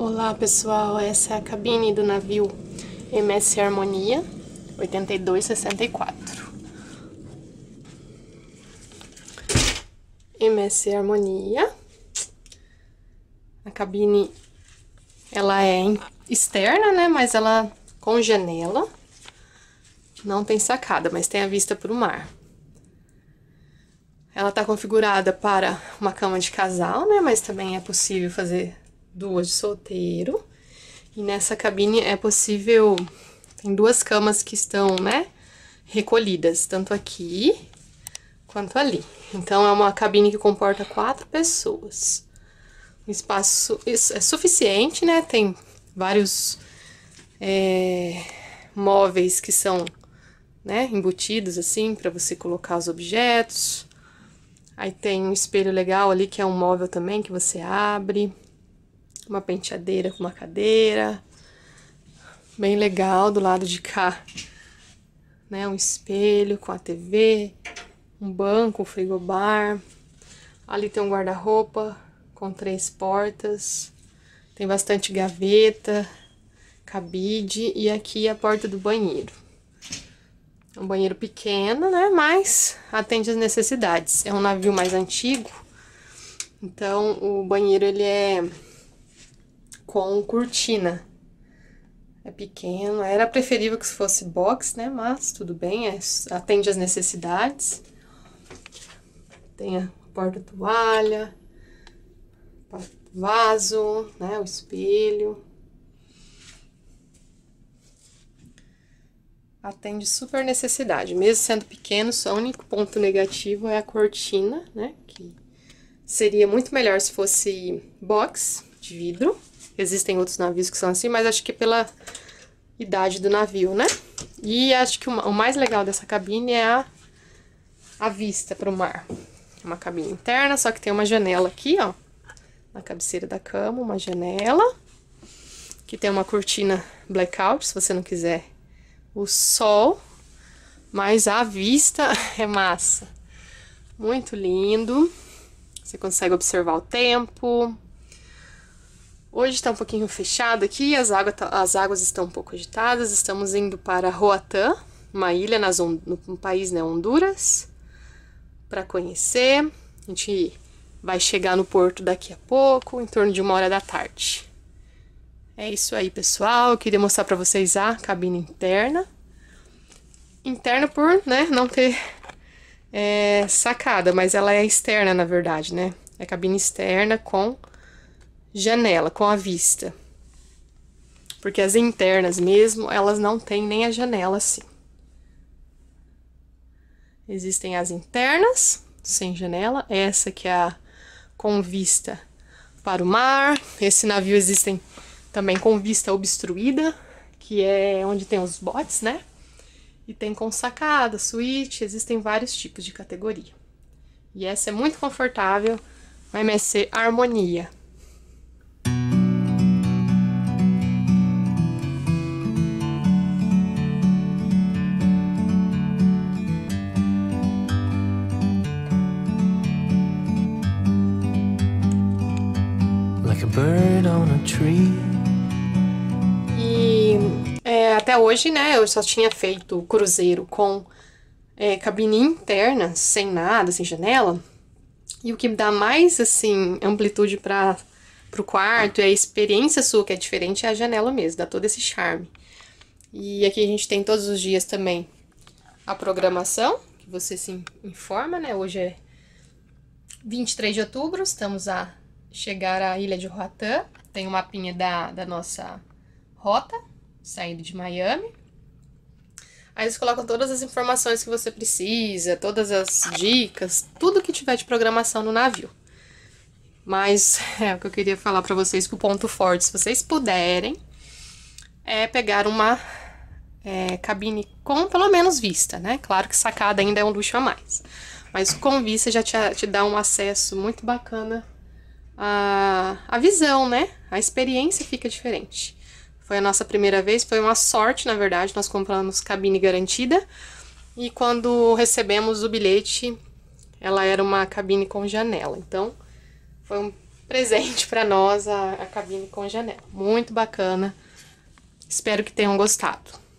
Olá pessoal, essa é a cabine do navio MS Harmonia 8264. MS Harmonia. A cabine ela é externa, né, mas ela com janela. Não tem sacada, mas tem a vista para o mar. Ela está configurada para uma cama de casal, né? Mas também é possível fazer duas de solteiro. E nessa cabine é possível... Tem duas camas que estão, né, recolhidas, tanto aqui quanto ali. Então, é uma cabine que comporta quatro pessoas. O espaço é suficiente, né? Tem vários é, móveis que são né, embutidos, assim, para você colocar os objetos. Aí tem um espelho legal ali, que é um móvel também, que você abre uma penteadeira com uma cadeira, bem legal do lado de cá, né? Um espelho com a TV, um banco, um frigobar. Ali tem um guarda-roupa com três portas, tem bastante gaveta, cabide e aqui a porta do banheiro. É um banheiro pequeno, né? Mas atende às necessidades. É um navio mais antigo, então o banheiro ele é com cortina. É pequeno, era preferível que fosse box, né? Mas tudo bem, é, atende às necessidades. Tem a porta-toalha, vaso, né? O espelho. atende super necessidade. Mesmo sendo pequeno, só o único ponto negativo é a cortina, né? Que seria muito melhor se fosse box de vidro. Existem outros navios que são assim, mas acho que pela idade do navio, né? E acho que o mais legal dessa cabine é a, a vista para o mar. É uma cabine interna, só que tem uma janela aqui, ó. Na cabeceira da cama, uma janela. Que tem uma cortina blackout, se você não quiser o sol. Mas a vista é massa. Muito lindo. Você consegue observar o tempo, Hoje está um pouquinho fechado aqui, as, água, tá, as águas estão um pouco agitadas. Estamos indo para Roatán, uma ilha nas, no, no país, né, Honduras, para conhecer. A gente vai chegar no porto daqui a pouco, em torno de uma hora da tarde. É isso aí, pessoal. Eu queria mostrar para vocês a cabine interna. Interna por, né, não ter é, sacada, mas ela é externa, na verdade, né? É cabine externa com janela, com a vista. Porque as internas mesmo, elas não têm nem a janela assim. Existem as internas, sem janela, essa que é a com vista para o mar. Esse navio existem também com vista obstruída, que é onde tem os botes, né? E tem com sacada, suíte, existem vários tipos de categoria. E essa é muito confortável, vai MSC Harmonia. E é, até hoje, né, eu só tinha feito cruzeiro com é, cabine interna, sem nada, sem janela. E o que dá mais, assim, amplitude para o quarto e é a experiência sua que é diferente é a janela mesmo, dá todo esse charme. E aqui a gente tem todos os dias também a programação, que você se informa, né? Hoje é 23 de outubro, estamos a chegar à ilha de Roatan. Tem um mapinha da, da nossa rota, saindo de Miami. Aí eles colocam todas as informações que você precisa, todas as dicas, tudo que tiver de programação no navio. Mas é o que eu queria falar para vocês que o ponto forte, se vocês puderem, é pegar uma é, cabine com pelo menos vista, né? Claro que sacada ainda é um luxo a mais. Mas com vista já te, te dá um acesso muito bacana a, a visão, né? A experiência fica diferente. Foi a nossa primeira vez, foi uma sorte, na verdade, nós compramos cabine garantida. E quando recebemos o bilhete, ela era uma cabine com janela. Então, foi um presente para nós a, a cabine com janela. Muito bacana. Espero que tenham gostado.